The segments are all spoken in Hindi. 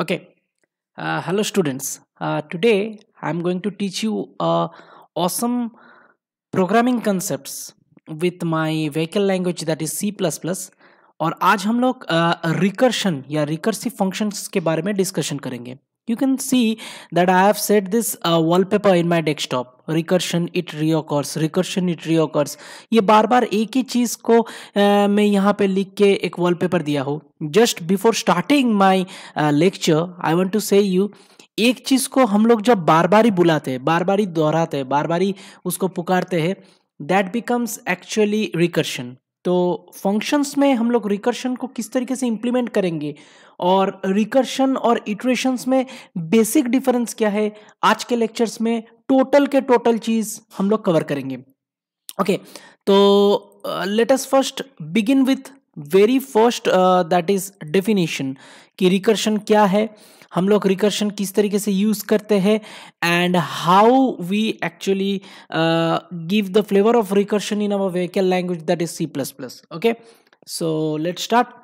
okay uh, hello students uh, today i'm going to teach you uh, awesome programming concepts with my vehicle language that is c++ और आज हम लोग रिकर्शन या रिकर्सिव फंक्शंस के बारे में डिस्कशन करेंगे You can see that I have set this uh, wallpaper in my desktop. Recursion it reoccurs recursion it reoccurs ये बार बार एक ही चीज़ को आ, uh, मैं यहाँ पे लिख के एक वॉलपेपर दिया हूँ just before starting my lecture I want to say you एक चीज़ को हम लोग जब बार बार ही बुलाते हैं बार बार ही दोहराते हैं बार बार ही उसको पुकारते हैं दैट बिकम्स एक्चुअली रिकर्शन तो फंक्शंस में हम लोग रिकर्शन को किस तरीके से इम्प्लीमेंट करेंगे और रिकर्शन और इटरेशंस में बेसिक डिफरेंस क्या है आज के लेक्चर्स में टोटल के टोटल चीज़ हम लोग कवर करेंगे ओके okay, तो latest first begin with very first that is definition कि रिकर्शन क्या है हम लोग रिकर्शन किस तरीके से यूज़ करते हैं and how we actually give the flavour of recursion in our vehicle language that is C plus plus okay so let start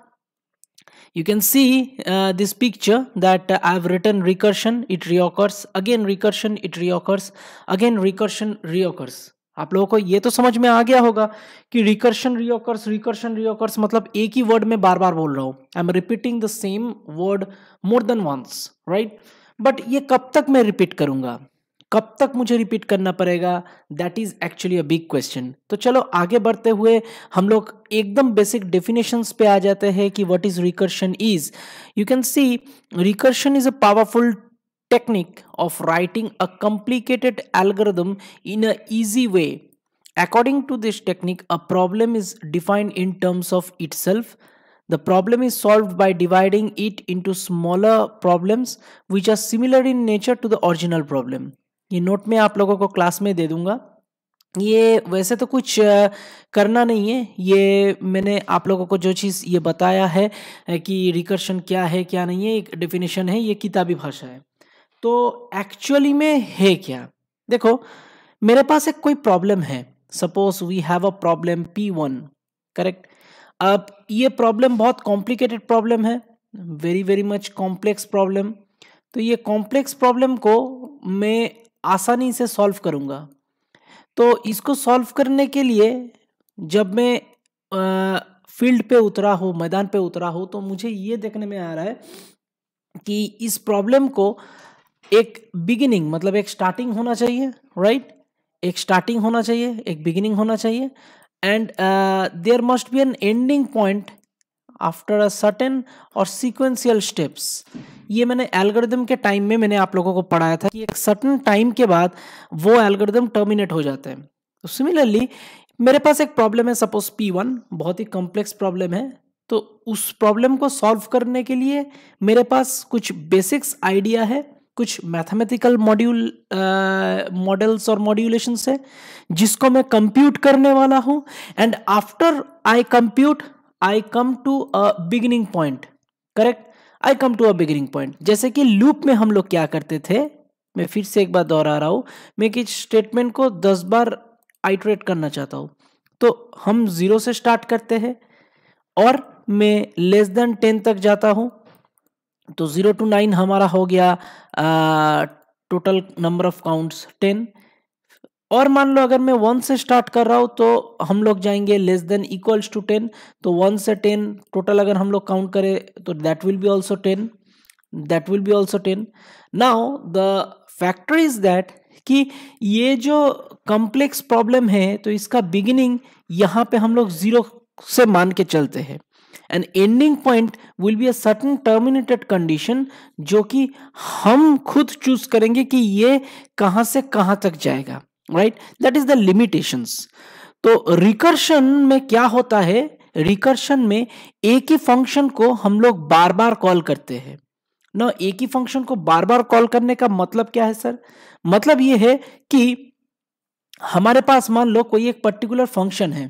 you can see uh, this picture that uh, i have written recursion it reoccurs again recursion it reoccurs again recursion reoccurs आप लोगों को ये तो समझ में आ गया होगा कि रिकर्शन रियोकर्स रिकर्शन रियोकर्स मतलब एक ही वर्ड में बार बार बोल रहा हूं I am repeating the same word more than once right but ये कब तक मैं रिपीट करूंगा कब तक मुझे रिपीट करना पड़ेगा that is actually a big question तो चलो आगे बढ़ते हुए हम लोग एकदम बेसिक डेफिनेशंस पे आ जाते हैं कि what is recursion is you can see recursion is a powerful technique of writing a complicated algorithm in an easy way. According to this technique, a problem is defined in terms of itself. The problem is solved by dividing it into smaller problems which are similar in nature to the original problem. ये नोट में आप लोगों को क्लास में दे दूंगा ये वैसे तो कुछ करना नहीं है ये मैंने आप लोगों को जो चीज़ ये बताया है कि रिकर्शन क्या है क्या नहीं है एक डेफिनेशन है ये किताबी भाषा है तो एक्चुअली में है क्या देखो मेरे पास एक कोई प्रॉब्लम है suppose we have a problem P one correct अब ये प्रॉब्लम बहुत कॉम्प्लिकेटेड प्रॉब्लम है very very much complex problem तो ये कॉम्प्लेक्स प्रॉब्लम को मैं आसानी से सॉल्व करूँगा तो इसको सॉल्व करने के लिए जब मैं फील्ड पे उतरा हो मैदान पे उतरा हो तो मुझे ये देखने में आ रहा है कि इस प्रॉब्लम को एक बिगिनिंग मतलब एक स्टार्टिंग होना चाहिए राइट right? एक स्टार्टिंग होना चाहिए एक बिगिनिंग होना चाहिए and there must be an ending point after a certain और सीक्वेंशियल स्टेप्स ये मैंने एल्गोरिदम के टाइम में मैंने आप लोगों को पढ़ाया था कि एक सर्टन टाइम के बाद वो एल्गोरिदम टर्मिनेट हो जाते हैं तो सिमिलरली मेरे पास एक प्रॉब्लम है सपोज पी वन बहुत ही कॉम्प्लेक्स प्रॉब्लम है तो उस प्रॉब्लम को सॉल्व करने के लिए मेरे पास कुछ बेसिक्स आइडिया है कुछ मैथमेटिकल मॉड्यूल मॉडल्स और मॉड्यूलेशन है जिसको मैं कंप्यूट करने वाला हूं and after I compute I come to a beginning point correct I come to a beginning point जैसे कि लूप में हम लोग क्या करते थे मैं फिर से एक बार दोहरा रहा हूं मैं कि स्टेटमेंट को दस बार आइट्रेट करना चाहता हूँ तो हम जीरो से स्टार्ट करते हैं और मैं लेस देन टेन तक जाता हूं तो ज़ीरो टू नाइन हमारा हो गया total number of counts ten और मान लो अगर मैं वन से स्टार्ट कर रहा हूँ तो हम लोग जाएंगे less than equals to ten तो वन से टेन टोटल अगर हम लोग काउंट करें तो that will be also ten that will be also ten now the factor is that कि ये जो कॉम्प्लेक्स प्रॉब्लम है तो इसका बिगिनिंग यहाँ पे हम लोग ज़ीरो से मान के चलते हैं and ending point will be a certain terminated condition जो कि हम खुद चूज करेंगे कि ये कहां से कहां तक जाएगा right that is the limitations तो रिकर्शन में क्या होता है रिकर्शन में एक ही फंक्शन को हम लोग बार बार कॉल करते हैं ना एक ही फंक्शन को बार बार कॉल करने का मतलब क्या है सर मतलब ये है कि हमारे पास मान लो कोई एक पर्टिकुलर फंक्शन है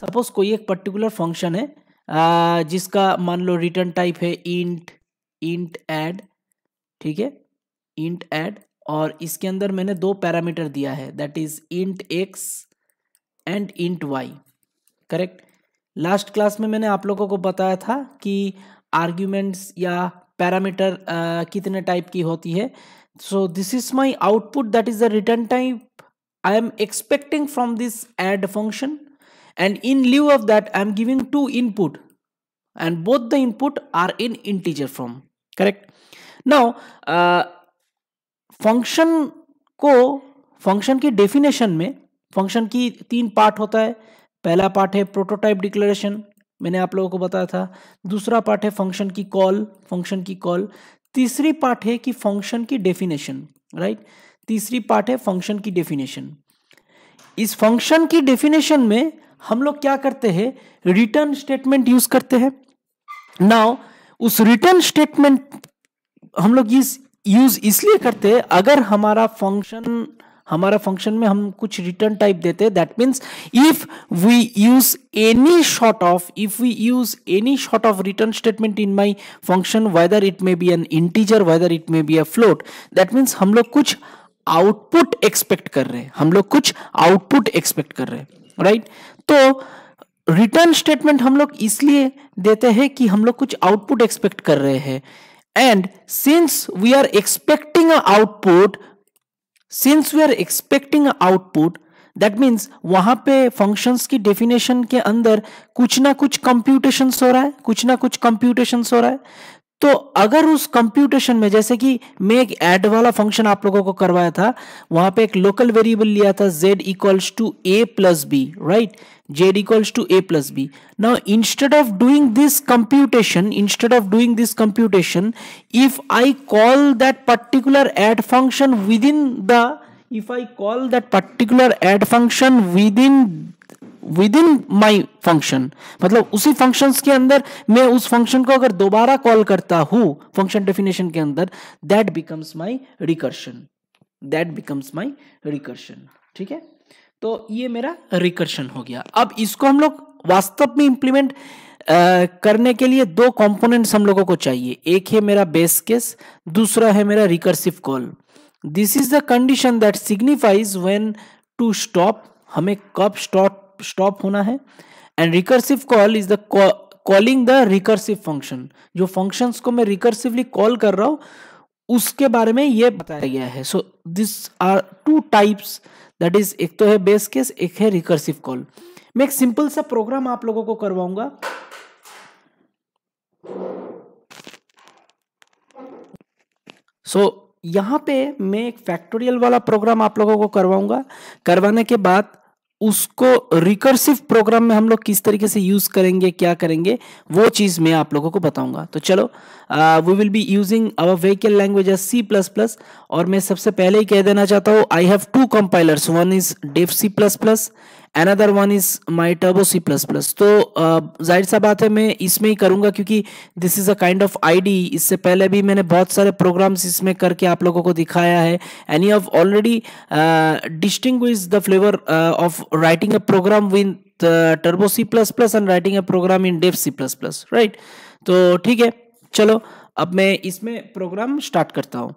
सपोज कोई एक पर्टिकुलर फंक्शन है जिसका मान लो रिटर्न टाइप है इंट इंट एड ठीक है इंट एड और इसके अंदर मैंने दो पैरामीटर दिया है that is int X and int Y correct last class में मैंने आप लोगों को बताया था कि आर्ग्यूमेंट्स या पैरामीटर कितने टाइप की होती है so this is my output that is the return type I am expecting from this add function and in lieu of that am giving two input and both the input are in integer form correct now function uh, को फंक्शन की डेफिनेशन में फंक्शन की तीन पार्ट होता है पहला पार्ट है प्रोटोटाइप डिक्लेरेशन मैंने आप लोगों को बताया था दूसरा पार्ट है फंक्शन की कॉल फंक्शन की कॉल तीसरी पार्ट है कि फंक्शन की डेफिनेशन राइट तीसरी पार्ट है फंक्शन की डेफिनेशन इस फंक्शन की डेफिनेशन में हम लोग क्या करते हैं रिटर्न स्टेटमेंट यूज करते हैं नाउ उस रिटर्न स्टेटमेंट हम लोग इस यूज इसलिए करते हैं अगर हमारा फंक्शन हमारा फंक्शन में हम कुछ रिटर्न टाइप देते हैं that means if we use any sort of if we use any sort of return statement in my function whether it may be an integer whether it may be a float that means हम लोग कुछ आउटपुट एक्सपेक्ट कर रहे हैं हम लोग कुछ आउटपुट एक्सपेक्ट कर रहे हैं राइट तो रिटर्न स्टेटमेंट हम लोग इसलिए देते हैं कि हम लोग कुछ आउटपुट एक्सपेक्ट कर रहे हैं and since we are expecting a output since we are expecting a output that means वहां पे फंक्शंस की डेफिनेशन के अंदर कुछ ना कुछ कंप्यूटेशन हो रहा है कुछ ना कुछ कंप्यूटेशन हो रहा है तो अगर उस कंप्यूटेशन में जैसे कि मैं एक ऐड वाला फंक्शन आप लोगों को करवाया था वहां पे एक लोकल वेरिएबल लिया था Z equals to A plus B right Z equals to A plus B now instead of doing this computation instead of doing this computation if I call that particular add function within the if I call that particular particular function within within my function मतलब उसी फंक्शन के अंदर मैं उस फंक्शन को अगर दोबारा कॉल करता हूं फंक्शन डेफिनेशन के अंदर that becomes my recursion that becomes my recursion ठीक है तो ये मेरा रिकर्शन हो गया अब इसको हम लोग वास्तव में इंप्लीमेंट करने के लिए दो कॉम्पोनेंट हम लोगों को चाहिए एक है मेरा बेस केस दूसरा है मेरा recursive call this is the condition that signifies when to stop हमें कब स्टॉप स्टॉप होना है and recursive call is the calling the recursive function जो फंक्शंस को मैं रिकर्सिवली कॉल कर रहा हूँ उसके बारे में ये बताया गया है so this are two types that is एक तो है बेस केस एक है रिकर्सिव कॉल मैं एक सिंपल सा प्रोग्राम आप लोगों को करवाऊंगा सो so, यहां पे मैं एक फैक्टोरियल वाला प्रोग्राम आप लोगों को करवाऊंगा करवाने के बाद उसको रिकर्सिव प्रोग्राम में हम लोग किस तरीके से यूज करेंगे क्या करेंगे वो चीज मैं आप लोगों को बताऊंगा तो चलो we will be using our vehicle language as C plus plus और मैं सबसे पहले ही कह देना चाहता हूँ I have two compilers one is Dev C plus plus another one is my Turbo C plus plus तो जाहिर सा बात है मैं इसमें ही करूंगा क्योंकि this is a kind of IDE इससे पहले भी मैंने बहुत सारे प्रोग्राम्स इसमें करके आप लोगों को दिखाया है any of already distinct the flavour of writing a program in Turbo C plus plus and writing a program in Dev C plus plus right तो ठीक है चलो अब मैं इसमें प्रोग्राम स्टार्ट करता हूँ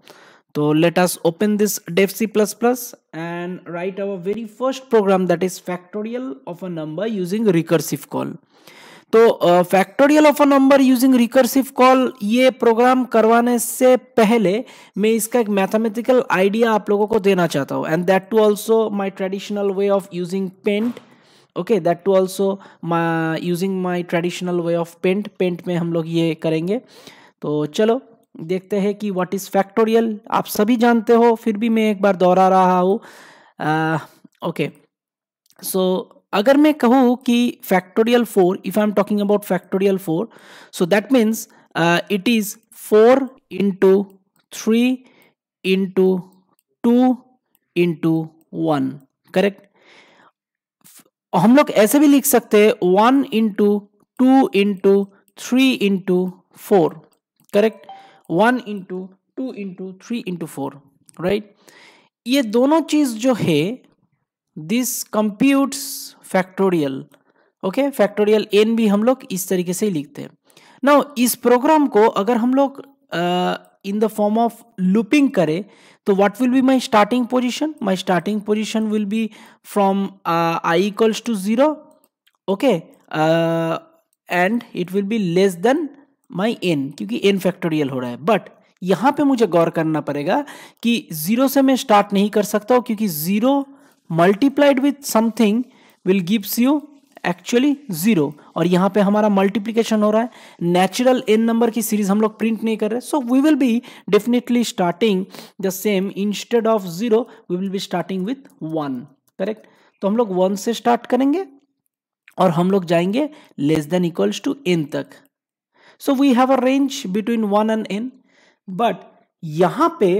तो us open this Dev C plus plus and write our very first program that is factorial of a number using recursive call तो factorial of a number using recursive call ये प्रोग्राम करवाने से पहले मैं इसका एक मैथमेटिकल आइडिया आप लोगों को देना चाहता हूँ and that too also my traditional way of using paint okay that too also using my traditional way of paint paint में हम लोग ये करेंगे तो चलो देखते हैं कि व्हाट इज़ फैक्टोरियल आप सभी जानते हो फिर भी मैं एक बार दोहरा रहा हूँ ओके सो अगर मैं कहूँ कि factorial four if I am talking about factorial four so that means it is four into three into two into one correct हम लोग ऐसे भी लिख सकते हैं one into two into three into four correct one into two into three into four right ये दोनों चीज़ जो है this computes factorial okay factorial N भी हम लोग इस तरीके से ही लिखते हैं ना इस प्रोग्राम को अगर हम लोग in the form of looping करें तो what will be my starting position my starting position will be from I equals to zero okay and it will be less than my N क्योंकि एन फैक्टोरियल हो रहा है बट यहां पे मुझे गौर करना पड़ेगा कि जीरो से मैं स्टार्ट नहीं कर सकता हूं क्योंकि zero multiplied with something will gives you actually zero और यहां पे हमारा मल्टीप्लीकेशन हो रहा है नेचुरल एन नंबर की सीरीज हम लोग प्रिंट नहीं कर रहे so we will be definitely starting the same instead of zero we will be starting with one correct तो हम लोग वन से स्टार्ट करेंगे और हम लोग जाएंगे less than equals to N तक so we have a range between one and N but यहाँ पे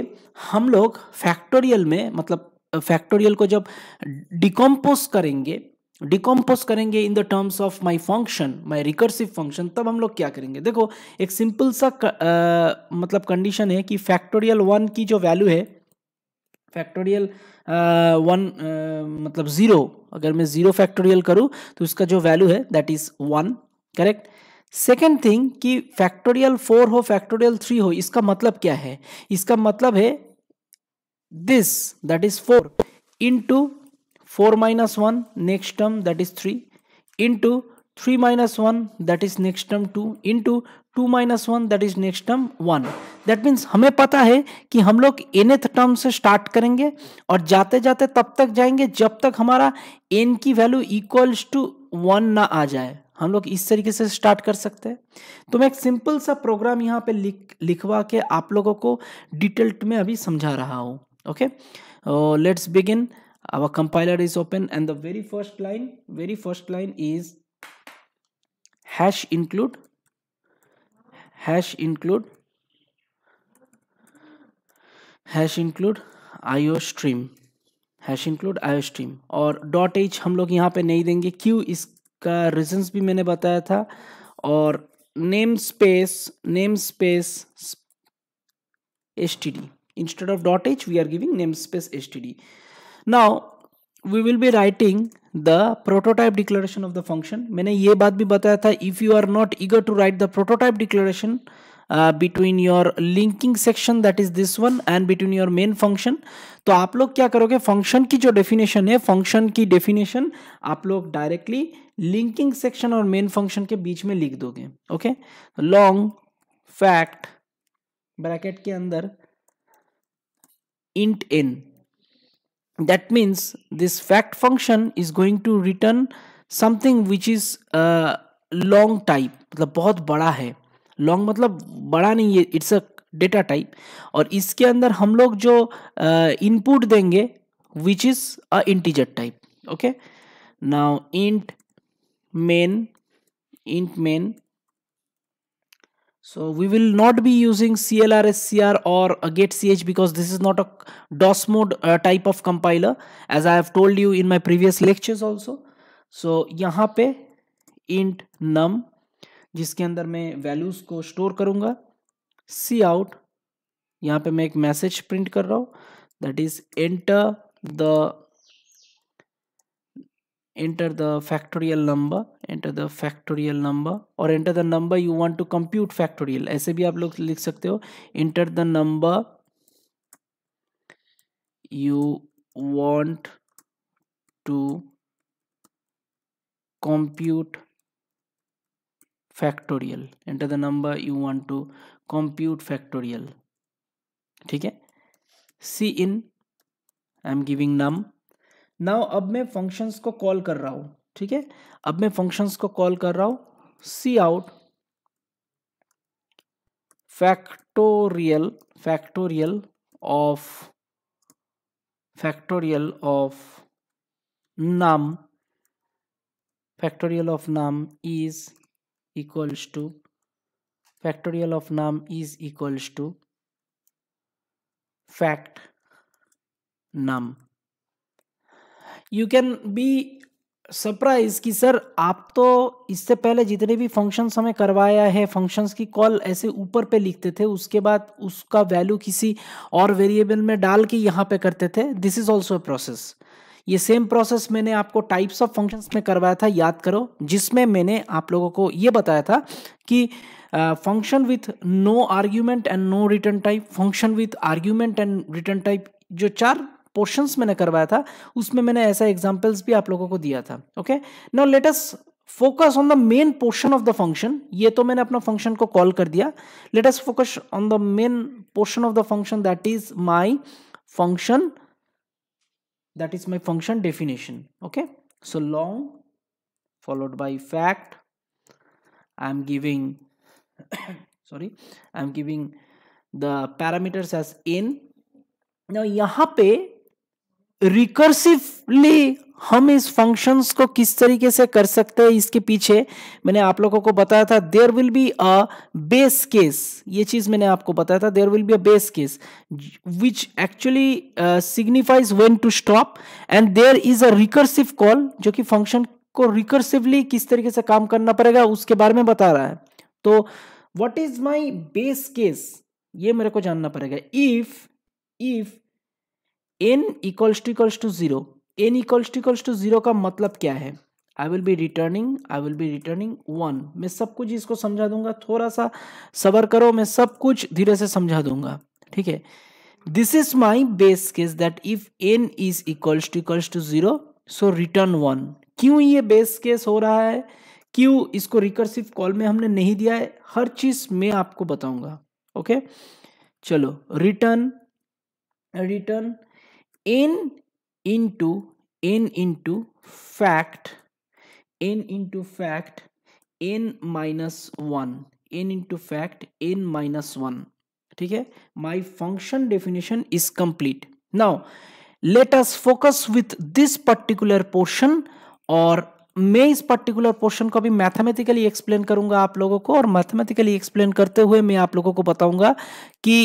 हम लोग फैक्टोरियल में मतलब फैक्टोरियल को जब डिकम्पोज करेंगे डिकम्पोज करेंगे in the terms of my function my recursive function तब हम लोग क्या करेंगे देखो एक सिंपल सा uh, मतलब कंडीशन है कि फैक्टोरियल वन की जो वैल्यू है फैक्टोरियल वन मतलब ज़ीरो अगर मैं ज़ीरो फैक्टोरियल करूँ तो उसका जो वैल्यू है that is one correct second thing कि फैक्टोरियल फोर हो फैक्टोरियल थ्री हो इसका मतलब क्या है इसका मतलब है this that is four into four minus one next term that is three into three minus one that is next term two into two minus one that is next term one that means हमें पता है कि हम लोग एनथ टर्म से स्टार्ट करेंगे और जाते जाते तब तक जाएंगे जब तक हमारा एन की वैल्यू इक्वल्स टू वन ना आ जाए हम लोग इस तरीके से स्टार्ट कर सकते हैं तो मैं एक सिंपल सा प्रोग्राम यहाँ पे लिख लिखवा के आप लोगों को डिटेल्ट में अभी समझा रहा हूँ okay let's begin our compiler is open and the very first line very first line is hash include hash include hash include iostream hash include iostream और डॉट एच हम लोग यहाँ पे नहीं देंगे क्यू इस का रीजंस भी मैंने बताया था और namespace namespace S T D instead of dot H we are giving namespace S T D now we will be writing the prototype declaration of the function मैंने ये बात भी बताया था if you are not eager to write the prototype declaration between your linking section that is this one and between your main function तो आप लोग क्या करोगे फंक्शन की जो डेफिनेशन है फंक्शन की डेफिनेशन आप लोग डायरेक्टली लिंकिंग सेक्शन और मेन फंक्शन के बीच में लिख दोगे ओके लॉन्ग फैक्ट ब्रैकेट के अंदर int in that means this fact function is going to return something which is long type मतलब बहुत बड़ा है लॉन्ग मतलब बड़ा नहीं है इट्स अ डेटा टाइप और इसके अंदर हम लोग जो इनपुट uh, देंगे which is a integer type okay now int main int main so we will not be using clrscr or a getch because this is not a dos mode uh, type of compiler as i have told you in my previous lectures also so yahan pe int num जिसके अंदर मैं वैल्यूज को स्टोर करूंगा सी आउट यहां पे मैं एक मैसेज प्रिंट कर रहा हूं that is enter the enter the factorial number enter the factorial number और enter the number you want to compute factorial ऐसे भी आप लोग लिख सकते हो enter the number you want to compute factorial enter the number you want to compute factorial ठीक है cin I am giving num now अब मैं फंक्शंस को कॉल कर रहा हूं ठीक है अब मैं फंक्शंस को कॉल कर रहा हूं सी out factorial factorial of factorial of num factorial of num is equals to factorial of num is equals to fact num you can be surprise कि सर आप तो इससे पहले जितने भी फंक्शंस हमें करवाया है फंक्शंस की कॉल ऐसे ऊपर पे लिखते थे उसके बाद उसका वैल्यू किसी और वेरिएबल में डाल के यहाँ पे करते थे दिस इज ऑल्सो प्रोसेस ये सेम प्रोसेस मैंने आपको टाइप्स ऑफ फंक्शंस में करवाया था याद करो जिसमें मैंने आप लोगों को ये बताया था कि function with no argument and no return type function with argument and return type जो चार पोर्शंस मैंने करवाया था उसमें मैंने ऐसा एग्जाम्पल्स भी आप लोगों को दिया था okay now latest focus on the main portion of the function ये तो मैंने अपना फंक्शन को कॉल कर दिया latest focus on the main portion of the function that is my function that is my function definition okay so long followed by fact i'm giving sorry i'm giving the parameters as in now yahan pe recursively हम इस फंक्शंस को किस तरीके से कर सकते हैं इसके पीछे मैंने आप लोगों को बताया था there will be a base case ये चीज़ मैंने आपको बताया था there will be a base case which actually signifies when to stop and there is a recursive call जो कि फंक्शन को रिकर्सिवली किस तरीके से काम करना पड़ेगा उसके बारे में बता रहा है तो what is my base case ये मेरे को जानना पड़ेगा if if n equals to equals to zero n equals to equals to zero का मतलब क्या है I will be returning I will be returning one मैं सब कुछ इसको समझा दूंगा थोड़ा सा सबर करो मैं सब कुछ धीरे से समझा दूंगा ठीक है this is my base case that if n is equals to equals to zero so return one क्यों ये बेस केस हो रहा है क्यों इसको रिकर्सिव कॉल में हमने नहीं दिया है हर चीज मैं आपको बताऊंगा ओके चलो return return n into n into fact n into fact n minus one n into fact n minus one ठीक है my function definition is complete now let us focus with this particular portion और मैं इस पर्टिकुलर पोर्शन को अभी मैथमेटिकली एक्सप्लेन करूंगा आप लोगों को और मैथमेटिकली एक्सप्लेन करते हुए मैं आप लोगों को बताऊंगा कि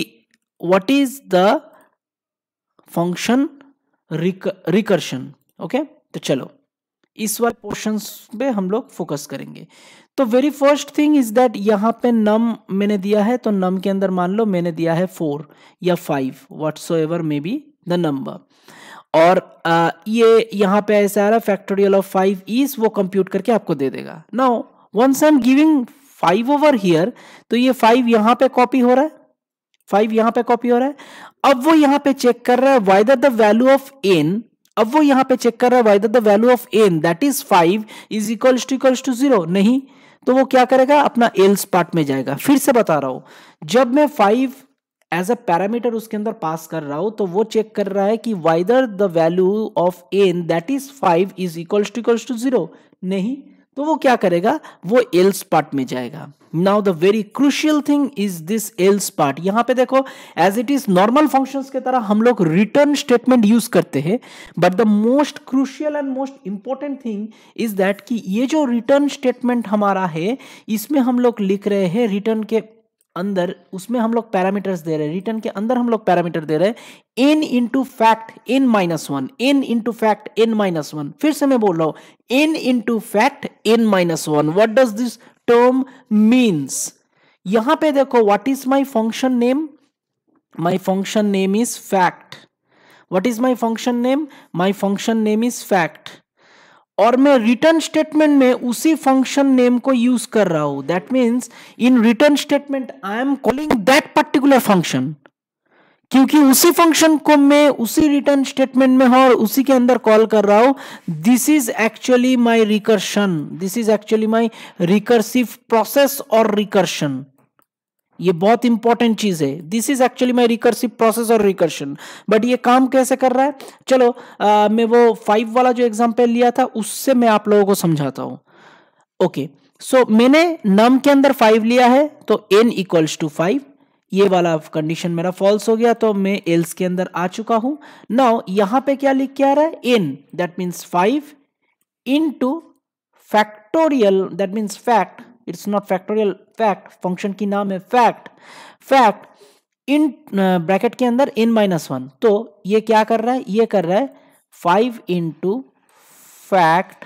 what is the function recursion okay तो चलो इस वाले पोर्शन पे हम लोग फोकस करेंगे तो very first thing is that यहाँ पे नम मैंने दिया है तो नम के अंदर मान लो मैंने दिया है फोर या five so ever may be the number और आ, ये यहाँ पे ऐसा आ रहा फैक्टोरियल ऑफ फाइव इज वो कंप्यूट करके आपको दे देगा now once I am giving five over here तो ये फाइव यहाँ पे कॉपी हो रहा है फाइव यहां पे कॉपी हो रहा है अब वो यहां पे चेक कर रहा है whether the value of n अब वो यहां पे चेक कर रहा है whether the value of n that is five is equal to equal to zero नहीं तो वो क्या करेगा अपना एल्स पार्ट में जाएगा फिर से बता रहा हूं जब मैं फाइव एज अ पैरामीटर उसके अंदर पास कर रहा हूं तो वो चेक कर रहा है कि whether the value of n that is five is equal to equal to zero नहीं तो वो क्या करेगा वो एल्स पार्ट में जाएगा now the very crucial thing is this else part यहां पे देखो as it is normal functions के तरह हम लोग रिटर्न स्टेटमेंट यूज करते हैं but the most crucial and most important thing is that कि ये जो रिटर्न स्टेटमेंट हमारा है इसमें हम लोग लिख रहे हैं रिटर्न के अंदर उसमें हम लोग पैरामीटर्स दे रहे हैं रिटर्न के अंदर हम लोग पैरामीटर दे रहे हैं n into fact n minus one n into fact n minus one फिर से मैं बोल रहा हूं n into fact n minus one what does this term means यहां पे देखो what is my function name my function name is fact what is my function name my function name is fact और मैं रिटर्न स्टेटमेंट में उसी फंक्शन नेम को यूज कर रहा हूं that means in return statement I am calling that particular function क्योंकि उसी फंक्शन को मैं उसी रिटर्न स्टेटमेंट में हूं और उसी के अंदर कॉल कर रहा हूं this is actually my recursion this is actually my recursive process और रिकर्शन ये बहुत इंपॉर्टेंट चीज है this is actually my recursive process और रिकर्शन बट ये काम कैसे कर रहा है चलो आ, मैं वो फाइव वाला जो एग्जाम्पल लिया था उससे मैं आप लोगों को समझाता हूं ओके okay, सो so, मैंने नम के अंदर फाइव लिया है तो एन इक्वल्स टू फाइव ये वाला कंडीशन मेरा फॉल्स हो गया तो मैं एल्स के अंदर आ चुका हूं नाउ यहां पे क्या लिख के आ रहा है n that means five into factorial that means fact it's not factorial fact function की नाम है फैक्ट फैक्ट इन ब्रैकेट के अंदर इन माइनस वन तो ये क्या कर रहा है ये कर रहा है five into fact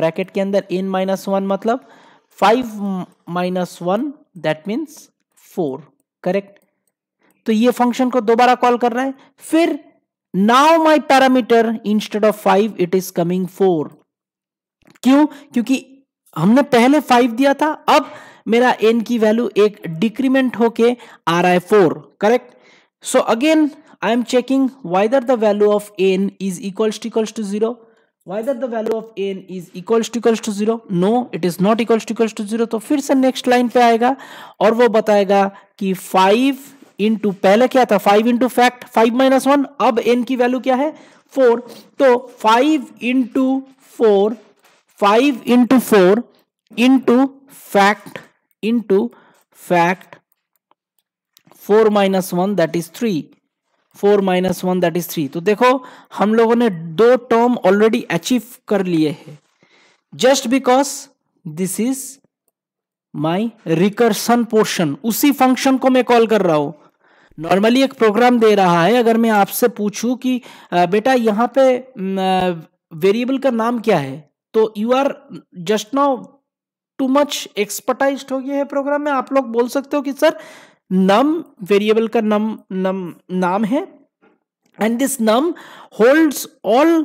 bracket के अंदर इन माइनस वन मतलब five minus one that means four correct तो ये फंक्शन को दोबारा कॉल कर रहा है फिर now my parameter instead of five it is coming four क्यों क्योंकि हमने पहले फाइव दिया था अब मेरा एन की वैल्यू एक डिक्रीमेंट होके आ रहा है four correct so again I am checking whether the value of n is equals to equals to zero whether the value of n is equals to equals to zero no it is not equals to equals to zero तो फिर से next line पे आएगा और वो बताएगा कि फाइव इंटू पहले क्या था five into fact five minus one अब एन की वैल्यू क्या है फोर तो five into four five into four into fact into fact four minus one that is three four minus one that is three तो देखो हम लोगों ने दो टर्म ऑलरेडी अचीव कर लिए है just because this is my recursion portion उसी फंक्शन को मैं कॉल कर रहा हूं नॉर्मली एक प्रोग्राम दे रहा है अगर मैं आपसे पूछूं कि बेटा यहाँ पे वेरिएबल का नाम क्या है तो you are just now too much expertise हो गया है प्रोग्राम में आप लोग बोल सकते हो कि सर नम वेरिएबल का नम नम नाम है and this num holds all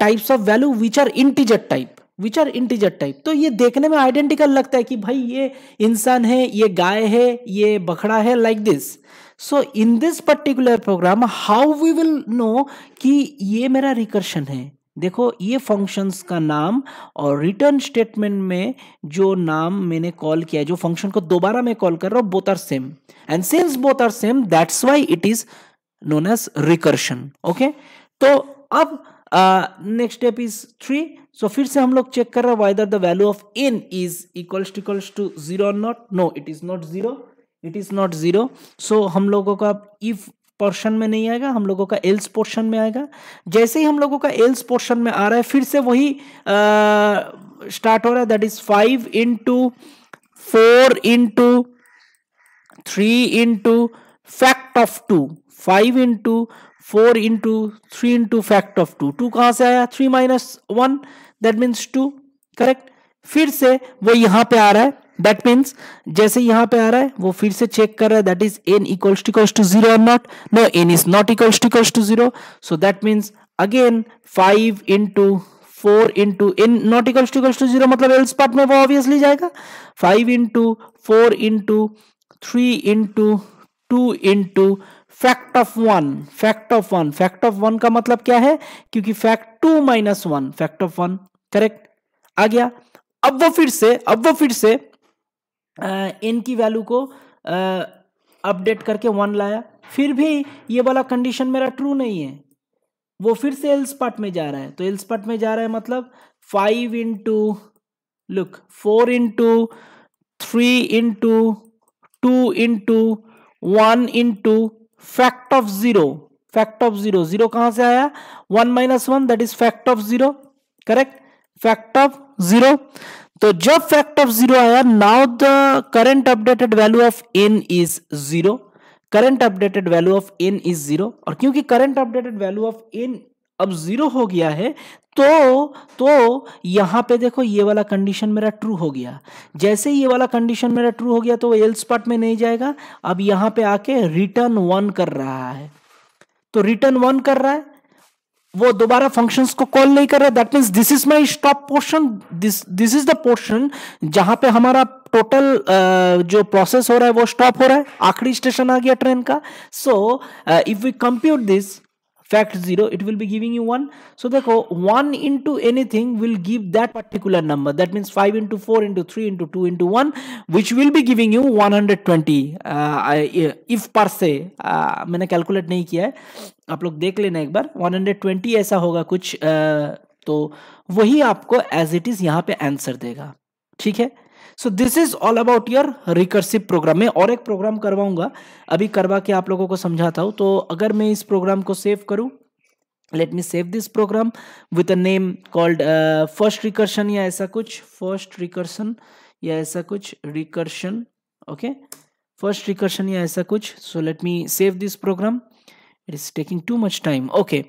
types of value which are integer type which are integer type तो ये देखने में आइडेंटिकल लगता है कि भाई ये इंसान है ये गाय है ये बखड़ा है like this so in this particular program how we will know कि ये मेरा रिकर्शन है देखो ये फंक्शंस का नाम और रिटर्न स्टेटमेंट में जो नाम मैंने कॉल किया जो फंक्शन को दोबारा मैं कॉल कर रहा हूँ both are same and since both are same that's why it is known as recursion okay तो अब next step is three so फिर से हम लोग चेक कर रहे हैं whether the value of n is equals equals to zero not no it is not zero it is not zero so हम लोगों का इफ पोर्शन में नहीं आएगा हम लोगों का एल्स पोर्शन में आएगा जैसे ही हम लोगों का एल्स पोर्शन में आ रहा है फिर से वही स्टार्ट हो रहा है that is five into four into three into fact of two five into four into three into fact of two two कहां से आया three minus one that means two correct फिर से वो यहां पे आ रहा है दैट मीन्स जैसे यहां पे आ रहा है वो फिर से चेक कर रहा है that is n equals to equals to zero और not no n is not equals to equals to zero so that means again five into four into n not equals to equals to zero मतलब एल्स पार्ट में वो ऑब्वियसली जाएगा five into four into three into two into fact of one fact of one fact of one का मतलब क्या है क्योंकि fact two minus one fact of one correct आ गया अब वो फिर से अब वो फिर से एन की वैल्यू को अपडेट करके वन लाया फिर भी ये वाला कंडीशन मेरा ट्रू नहीं है वो फिर से एल्स पार्ट में जा रहा है तो एल्स पार्ट में जा रहा है मतलब five into look four into three into two into one into fact of zero fact of zero zero कहां से आया one minus one that is fact of zero correct fact of zero तो जब फैक्ट ऑफ जीरो आया now the current updated value of n is zero current updated value of n is zero और क्योंकि current updated value of n अब जीरो हो गया है तो तो यहां पे देखो ये वाला कंडीशन मेरा ट्रू हो गया जैसे ये वाला कंडीशन मेरा ट्रू हो गया तो वो एल्स पार्ट में नहीं जाएगा अब यहां पे आके रिटर्न वन कर रहा है तो रिटर्न वन कर रहा है वो दोबारा फंक्शंस को कॉल नहीं कर रहा that means this is my stop portion this this is the portion जहां पे हमारा टोटल जो प्रोसेस हो रहा है वो स्टॉप हो रहा है आखिरी स्टेशन आ गया ट्रेन का so if we compute this fact 0 it will be giving you 1 so the 1 into anything will give that particular number that means 5 into 4 into 3 into 2 into 1 which will be giving you 120 uh, if per se I uh, calculate nahi kiya hai aap log dekh lena ek bar 120 aisa hoga kuch uh, to wahi aapko as it is yahan pe answer dega theek hai so this is all about your recursive program मैं और एक प्रोग्राम करवाऊंगा अभी करवा के आप लोगों को समझाता हूँ तो अगर मैं इस प्रोग्राम को सेव करूँ let me save this program with a name called first recursion या ऐसा कुछ फर्स्ट रिकर्शन या ऐसा कुछ रिकर्शन ओके फर्स्ट रिकर्शन या ऐसा कुछ so let me save this program it is taking too much time okay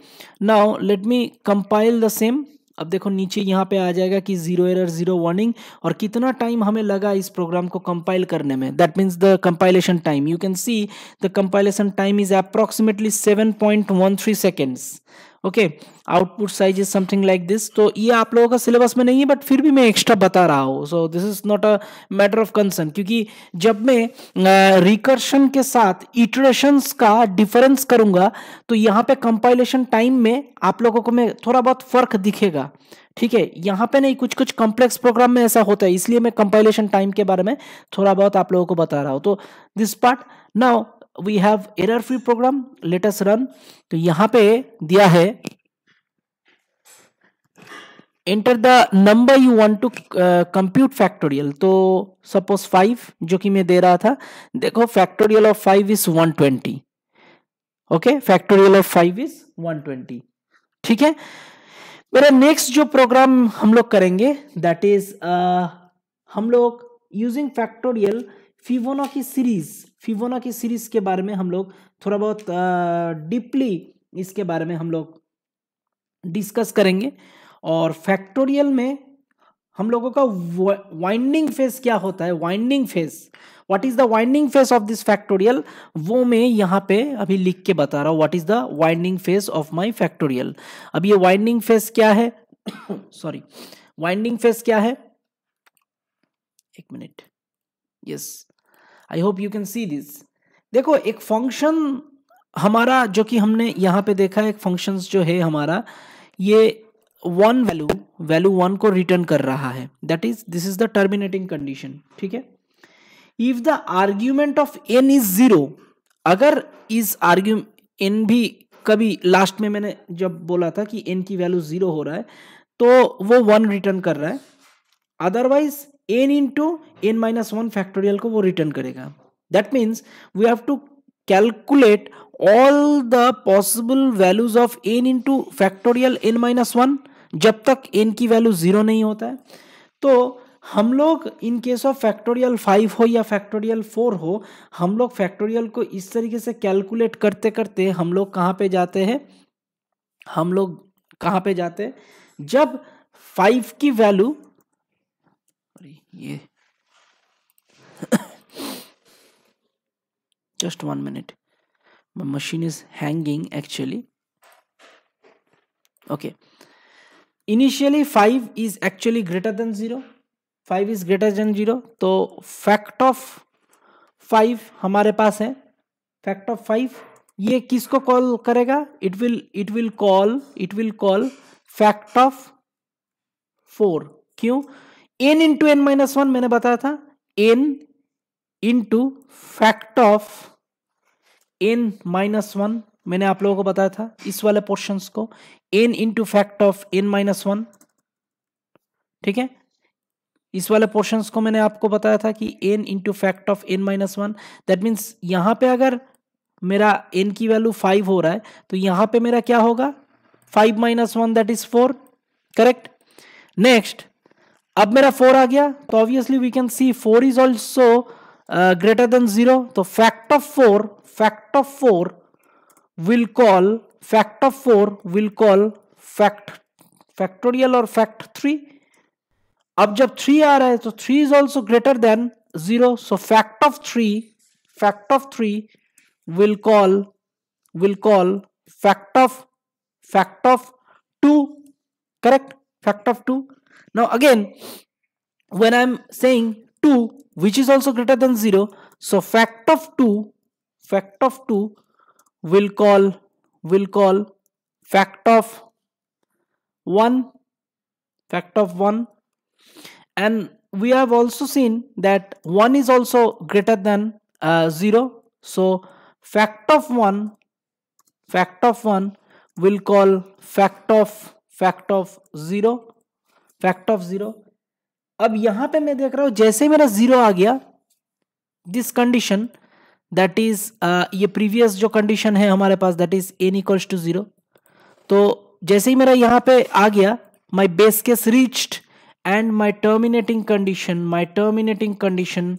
now let me compile the same अब देखो नीचे यहाँ पे आ जाएगा कि जीरो एरर जीरो वार्निंग और कितना टाइम हमें लगा इस प्रोग्राम को कंपाइल करने में that means the compilation time you can see the compilation time is approximately seven point one three seconds okay output size is something like this तो ये आप लोगों का सिलेबस में नहीं है बट फिर भी मैं एक्स्ट्रा बता रहा हूँ so this is not a matter of concern क्योंकि जब मैं रिकर्शन uh, के साथ इटरेशंस का डिफरेंस करूंगा तो यहाँ पे कंपाइलेशन टाइम में आप लोगों को मैं थोड़ा बहुत फर्क दिखेगा ठीक है यहाँ पे नहीं कुछ कुछ कॉम्प्लेक्स प्रोग्राम में ऐसा होता है इसलिए मैं कंपाइलेशन टाइम के बारे में थोड़ा बहुत आप लोगों को बता रहा हूँ तो this part now we have error free program latest run तो यहां पे दिया है enter the number you want to compute factorial तो सपोज फाइव जो कि मैं दे रहा था देखो factorial of five is one twenty okay factorial of five is one twenty ठीक है मेरा नेक्स्ट जो प्रोग्राम हम लोग करेंगे दैट इज uh, हम लोग यूजिंग फैक्टोरियल फिवोनो की सीरीज फिवोना की सीरीज के बारे में हम लोग थोड़ा बहुत डीपली इसके बारे में हम लोग डिस्कस करेंगे और फैक्टोरियल में हम लोगों का वाइंडिंग फेज क्या होता है winding phase what is the winding phase of this factorial वो मैं यहाँ पे अभी लिख के बता रहा हूँ what is the winding phase of my factorial अब ये वाइंडिंग फेज क्या है सॉरी वाइंडिंग फेज क्या है एक minute yes I hope you can see this देखो एक फंक्शन हमारा जो कि हमने यहाँ पे देखा है एक फंक्शन जो है हमारा ये वन वैल्यू वैल्यू वन को रिटर्न कर रहा है that is this is the terminating condition ठीक है if the argument of n is zero अगर इस आर्ग्यू एन भी कभी लास्ट में मैंने जब बोला था कि एन की वैल्यू जीरो हो रहा है तो वो वन रिटर्न कर रहा है otherwise n into n minus one factorial को वो रिटर्न करेगा that means we have to calculate all the possible values of n into factorial n minus one जब तक एन की वैल्यू जीरो नहीं होता है तो हम लोग in case of factorial five हो या फैक्टोरियल फोर हो हम लोग फैक्टोरियल को इस तरीके से कैलकुलेट करते करते हम लोग कहाँ पे जाते हैं हम लोग कहाँ पे जाते हैं जब फाइव की वैल्यू अरे ये just one minute my machine is hanging actually okay initially 5 is actually greater than 0 5 is greater than 0 तो फैक्ट ऑफ 5 हमारे पास है फैक्ट ऑफ 5 ये किसको कॉल करेगा it will it will call it will call fact of 4 क्यों n into n minus one मैंने बताया था n into fact of n minus one मैंने आप लोगों को बताया था इस वाले पोर्शन को n into fact of n minus one ठीक है इस वाले पोर्शन को मैंने आपको बताया था कि n into fact of n minus one that means यहां पे अगर मेरा एन की वैल्यू फाइव हो रहा है तो यहां पे मेरा क्या होगा five minus one that is four correct next अब मेरा फोर आ गया तो obviously we can see four is also greater than zero तो fact of four fact of four will call fact of four will call fact factorial और फैक्ट थ्री अब जब थ्री आ रहा है तो three is also greater than zero so fact of three fact of three will call will call fact of fact of two correct fact of two Now again, when I'm saying 2 which is also greater than 0, so fact of 2, fact of 2 will call, will call fact of 1, fact of 1 and we have also seen that 1 is also greater than uh, 0 so fact of 1 fact of 1 will call fact of fact of 0 fact of zero अब यहां पे मैं देख रहा हूं जैसे मेरा जीरो आ गया दिस कंडीशन दैट इज ये प्रीवियस जो कंडीशन है हमारे पास that is n equals to zero तो जैसे ही मेरा यहाँ पे आ गया my base case reached and my terminating condition my terminating condition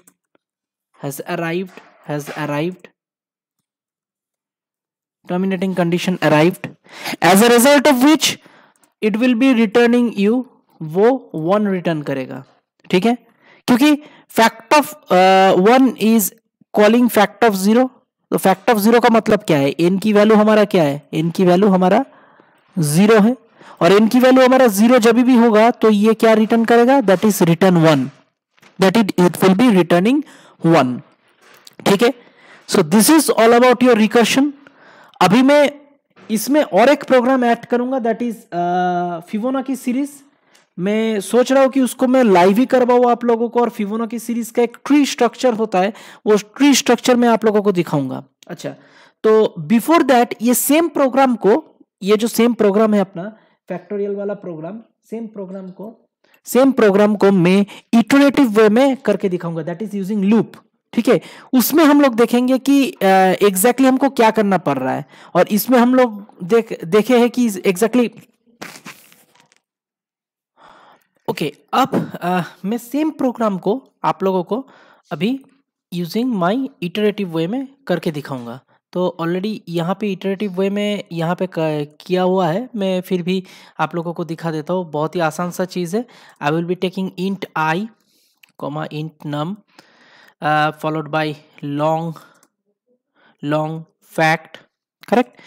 has arrived has arrived terminating condition arrived as a result of which it will be returning you वो वन रिटर्न करेगा ठीक है क्योंकि fact of one is calling fact of zero तो फैक्ट ऑफ जीरो का मतलब क्या है एन की वैल्यू हमारा क्या है एन की वैल्यू हमारा जीरो है और एन की वैल्यू हमारा जीरो जब भी होगा तो ये क्या रिटर्न करेगा that is return one that is it will be returning one ठीक है so this is all about your recursion अभी मैं इसमें और एक प्रोग्राम ऐड करूंगा दैट इज फिवोना की सीरीज मैं सोच रहा हूँ कि उसको मैं लाइव ही करवाऊँ आप लोगों को और फिवोना की सीरीज का एक ट्री स्ट्रक्चर होता है वो ट्री स्ट्रक्चर मैं आप लोगों को दिखाऊंगा अच्छा तो बिफोर दैट ये सेम प्रोग्राम को ये जो सेम प्रोग्राम है अपना फैक्टोरियल वाला प्रोग्राम सेम प्रोग्राम को सेम प्रोग्राम को मैं इटोरेटिव वे में करके दिखाऊंगा दैट इज यूजिंग लूप ठीक है उसमें हम लोग देखेंगे कि एग्जैक्टली uh, exactly हमको क्या करना पड़ रहा है और इसमें हम लोग देख देखे हैं कि एग्जैक्टली exactly ओके okay, अब आ, uh, मैं सेम प्रोग्राम को आप लोगों को अभी यूजिंग माई इटरेटिव वे में करके दिखाऊंगा तो ऑलरेडी यहाँ पे इटरेटिव वे में यहाँ पे किया हुआ है मैं फिर भी आप लोगों को दिखा देता हूँ बहुत ही आसान सा चीज़ है I will be taking int i comma int num followed by long long fact correct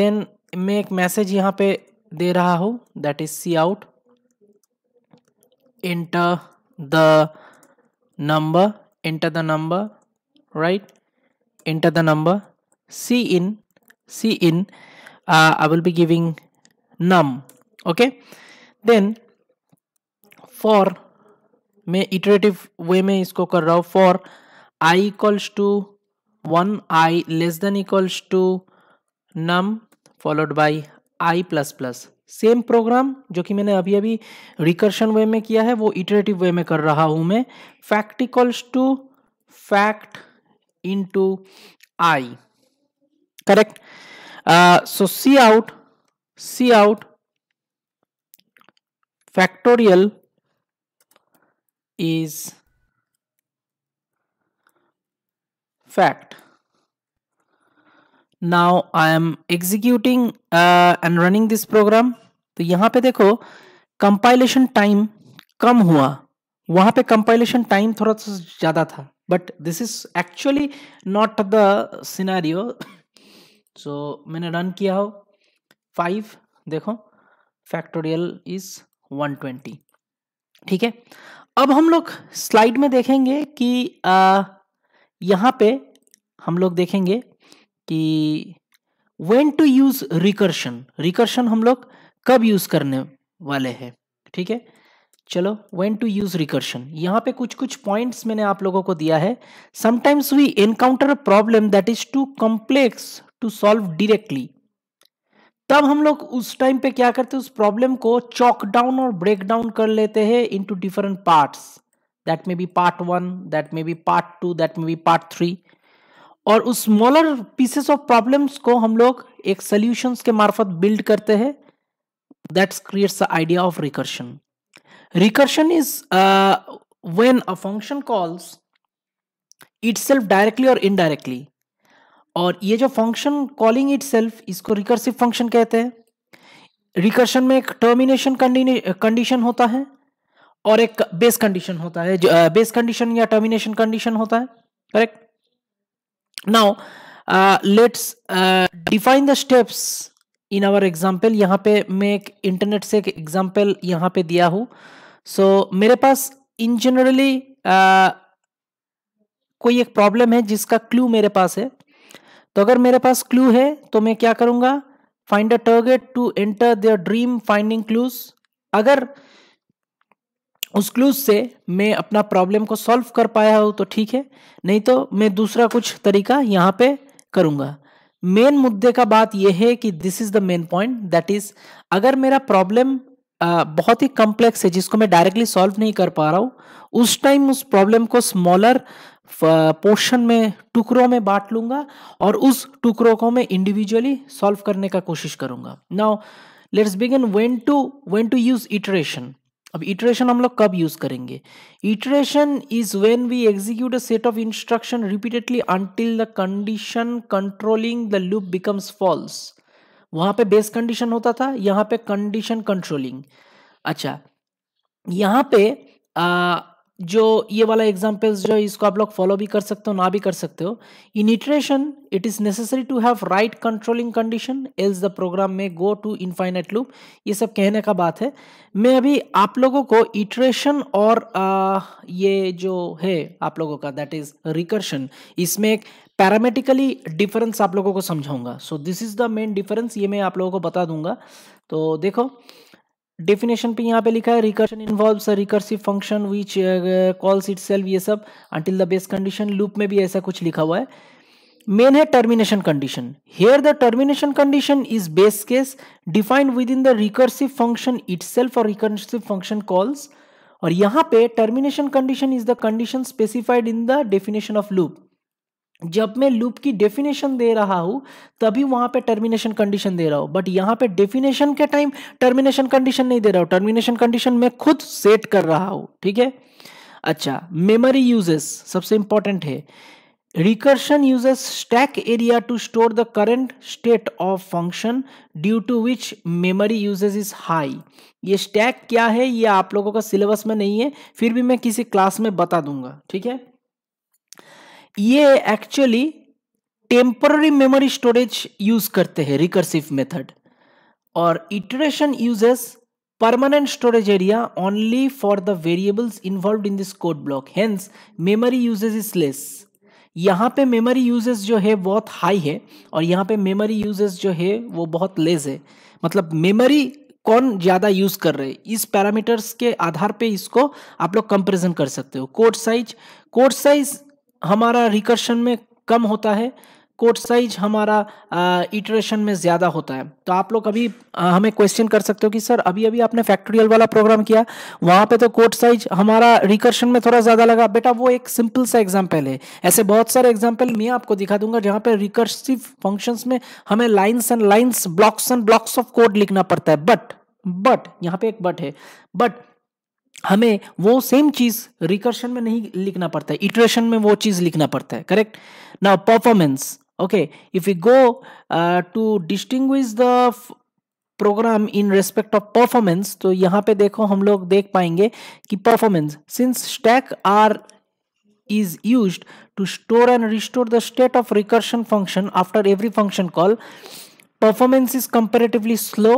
then मैं एक मैसेज यहाँ पे दे रहा हूँ that is c out enter the number enter the number right enter the number see in see in uh, i will be giving num okay then for may iterative way Me isko kar raha for i equals to 1 i less than equals to num followed by i plus plus same program जो कि मैंने अभी अभी रिकर्शन वे में किया है वो इटरेटिव वे में कर रहा हूं मैं fact equals to fact to i correct so c out c out factorial is fact now I am executing and running this program तो यहां पे देखो कंपाइलेशन टाइम कम हुआ वहां पे कंपाइलेशन टाइम थोड़ा सा ज़्यादा था but this is actually not the scenario so मैंने रन किया हो फाइव देखो फैक्टोरियल इज वन ट्वेंटी ठीक है अब हम लोग स्लाइड में देखेंगे कि आ, uh, यहाँ पे हम लोग देखेंगे कि when to use recursion recursion हम लोग कब यूज करने वाले हैं ठीक है चलो वेन टू यूज रिकर्शन यहाँ पे कुछ कुछ पॉइंट्स मैंने आप लोगों को दिया है sometimes we encounter problem that is too complex to solve directly तब हम लोग उस टाइम पे क्या करते हैं उस प्रॉब्लम को चॉक डाउन और ब्रेक डाउन कर लेते हैं into different parts that may be part one that may be part two that may be part three और उस स्मॉलर पीसेस ऑफ प्रॉब्लम्स को हम लोग एक सोल्यूशन के मार्फत बिल्ड करते हैं that's creates the idea of recursion recursion is when a function calls itself directly और इनडायरेक्टली और ये जो फंक्शन कॉलिंग सेल्फ इसको रिकर्सिव फंक्शन कहते हैं रिकर्शन में एक टर्मिनेशन कंडीशन होता है और एक बेस कंडीशन होता है बेस कंडीशन uh, या टर्मिनेशन कंडीशन होता है correct now let's define the steps in our example यहाँ पे मैं एक इंटरनेट से एक एग्जाम्पल यहाँ पे दिया हूँ सो so, मेरे पास इन जनरली uh, कोई एक प्रॉब्लम है जिसका क्लू मेरे पास है तो अगर मेरे पास क्लू है तो मैं क्या करूँगा find a target to enter their dream finding clues अगर uh, उस क्लूज से मैं अपना प्रॉब्लम को सॉल्व कर पाया हूँ तो ठीक है नहीं तो मैं दूसरा कुछ तरीका यहाँ पे करूँगा मेन मुद्दे का बात यह है कि this is the main point that is अगर मेरा प्रॉब्लम बहुत ही कॉम्प्लेक्स है जिसको मैं डायरेक्टली सॉल्व नहीं कर पा रहा हूँ उस टाइम उस प्रॉब्लम को स्मॉलर पोर्शन में टुकड़ों में बांट लूंगा और उस टुकड़ों को मैं इंडिविजुअली सॉल्व करने का कोशिश करूंगा now let's begin when to when to use iteration अब इटरेशन हम लोग कब यूज करेंगे iteration is when we execute a set of instruction repeatedly until the condition controlling the loop becomes false वहां पे बेस कंडीशन होता था यहाँ पे कंडीशन कंट्रोलिंग अच्छा यहाँ पे आ, जो ये वाला एग्जाम्पल्स जो है इसको आप लोग फॉलो भी कर सकते हो ना भी कर सकते हो in iteration it is necessary to have right controlling condition else the program may go to infinite loop ये सब कहने का बात है मैं अभी आप लोगों को इटरेशन और आ, ये जो है आप लोगों का दैट इज रिकर्शन इसमें एक पैरामेटिकली डिफरेंस आप लोगों को समझाऊंगा so this is the main difference ये मैं आप लोगों को बता दूंगा तो देखो डेफिनेशन पे यहाँ पे लिखा है recursion involve recursive function which calls itself ये सब until the best condition loop में भी ऐसा कुछ लिखा हुआ है मेन है termination condition here the termination condition is base case defined within the recursive function it और रिकर्सिव फंक्शन कॉल्स और यहाँ पे termination condition is the condition specified in the definition of loop जब मैं लूप की डेफिनेशन दे रहा हूं तभी वहां पे टर्मिनेशन कंडीशन दे रहा हूं बट यहां पे डेफिनेशन के टाइम टर्मिनेशन कंडीशन नहीं दे रहा हूं टर्मिनेशन कंडीशन मैं खुद सेट कर रहा हूं ठीक है अच्छा मेमोरी यूजेस सबसे इंपॉर्टेंट है recursion uses stack area to store the current state of function due to which memory uses is high ये स्टैक क्या है ये आप लोगों का सिलेबस में नहीं है फिर भी मैं किसी क्लास में बता दूंगा ठीक है ये actually temporary memory storage use करते हैं रिकर्सिव मेथड और iteration uses permanent storage area only for the variables involve in this code block hence memory uses is less यहाँ पे मेमोरी यूजेस जो है बहुत हाई है और यहाँ पे मेमोरी यूजेस जो है वो बहुत लेस है मतलब मेमोरी कौन ज़्यादा यूज़ कर रहे हैं इस पैरामीटर्स के आधार पे इसको आप लोग कंपेरिजन कर सकते हो कोड साइज कोड साइज हमारा रिकर्शन में कम होता है कोड साइज हमारा इटरेशन में ज़्यादा होता है तो आप लोग अभी आ, हमें क्वेश्चन कर सकते हो कि सर अभी अभी आपने फैक्टोरियल वाला प्रोग्राम किया वहाँ पे तो कोड साइज हमारा रिकर्शन में थोड़ा ज़्यादा लगा बेटा वो एक सिंपल सा एग्जाम्पल है ऐसे बहुत सारे एग्जाम्पल मैं आपको दिखा दूंगा जहाँ पे रिकर्सिव फंक्शंस में हमें lines and lines blocks and blocks of code लिखना पड़ता है बट बट यहाँ पे एक बट है बट हमें वो सेम चीज रिकर्शन में नहीं लिखना पड़ता है इटरेशन में वो चीज लिखना पड़ता है correct now performance okay if you go to distinguish the program in respect of performance तो यहाँ पे देखो हम लोग देख पाएंगे कि performance since stack are is use to store and restore the state of recursion function after every function call performance is comparatively slow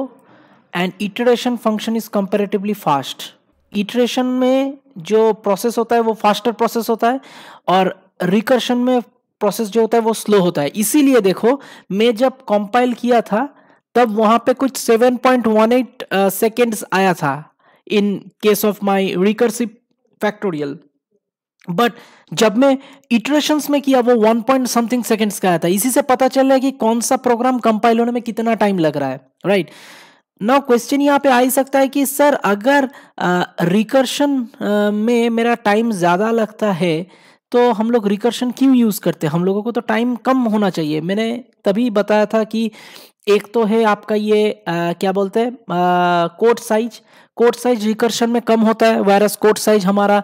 and iteration function is comparatively fast iteration में जो प्रोसेस होता है वो फास्टर प्रोसेस होता है और रिकर्शन में प्रोसेस जो होता है वो स्लो होता है इसीलिए देखो मैं जब कंपाइल किया था तब वहां पे कुछ 7.18 पॉइंट सेकेंड्स आया था in case of my recursive factorial but जब मैं इटरेशन में किया वो वन पॉइंट समथिंग सेकेंड्स का आया था इसी से पता चल रहा है कि कौन सा प्रोग्राम कंपाइल होने में कितना टाइम लग रहा है राइट right? नाउ क्वेश्चन यहाँ पे आ ही सकता है कि सर अगर रिकर्शन में मेरा टाइम ज़्यादा लगता है तो हम लोग रिकर्शन क्यों यूज़ करते हैं हम लोगों को तो टाइम कम होना चाहिए मैंने तभी बताया था कि एक तो है आपका ये आ, क्या बोलते हैं code size code size recursion में कम होता है वायरस कोड साइज हमारा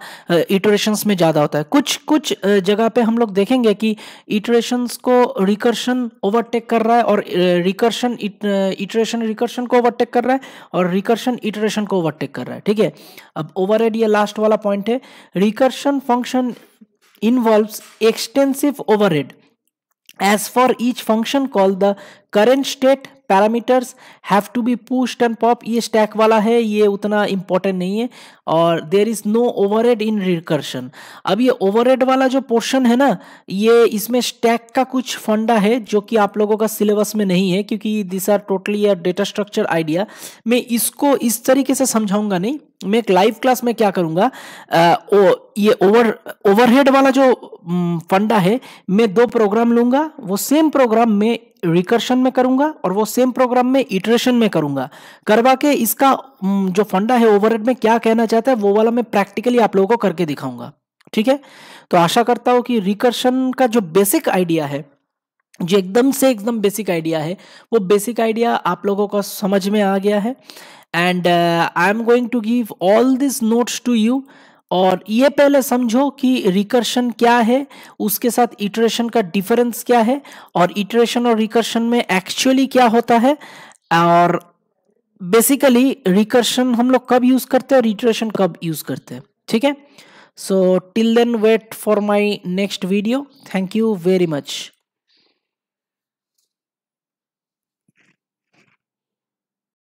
इटरेशंस में ज़्यादा होता है कुछ कुछ जगह पे हम लोग देखेंगे कि इटरेशंस को रिकर्शन ओवरटेक कर रहा है और रिकर्शन इटरेशन रिकर्शन को ओवरटेक कर रहा है और रिकर्शन इटरेशन को ओवरटेक कर रहा है ठीक है अब ओवर ये लास्ट वाला पॉइंट है recursion function involve extensive overhead as for each function call the current state parameters have to be pushed and pop ये स्टैक वाला है ये उतना इंपॉर्टेंट नहीं है और there is no overhead in recursion अब ये ओवरहेड वाला जो पोर्शन है ना ये इसमें स्टैक का कुछ फंडा है जो कि आप लोगों का सिलेबस में नहीं है क्योंकि दिस आर टोटली या डेटा स्ट्रक्चर आइडिया मैं इसको इस तरीके से समझाऊंगा नहीं मैं एक लाइव क्लास में क्या करूंगा आ, ओ, ये ओवर ओवरहेड वाला जो फंडा है मैं दो प्रोग्राम लूंगा वो सेम प्रोग्राम में रिकर्शन में करूंगा और वो सेम प्रोग्राम में इटरेशन में करूंगा करवा के इसका जो फंडा है ओवरहेड में क्या कहना चाहता है वो वाला मैं प्रैक्टिकली आप लोगों को करके दिखाऊंगा ठीक है तो आशा करता हूं कि रिकर्शन का जो बेसिक आइडिया है जो एकदम से एकदम बेसिक आइडिया है वो बेसिक आइडिया आप लोगों को समझ में आ गया है and I am going to give all this notes to you और ये पहले समझो कि रिकर्शन क्या है उसके साथ इटरेशन का डिफरेंस क्या है और इटरेशन और रिकर्शन में एक्चुअली क्या होता है और बेसिकली रिकर्शन हम लोग कब यूज़ करते हैं और इटरेशन कब यूज़ करते हैं ठीक है so till then wait for my next video thank you very much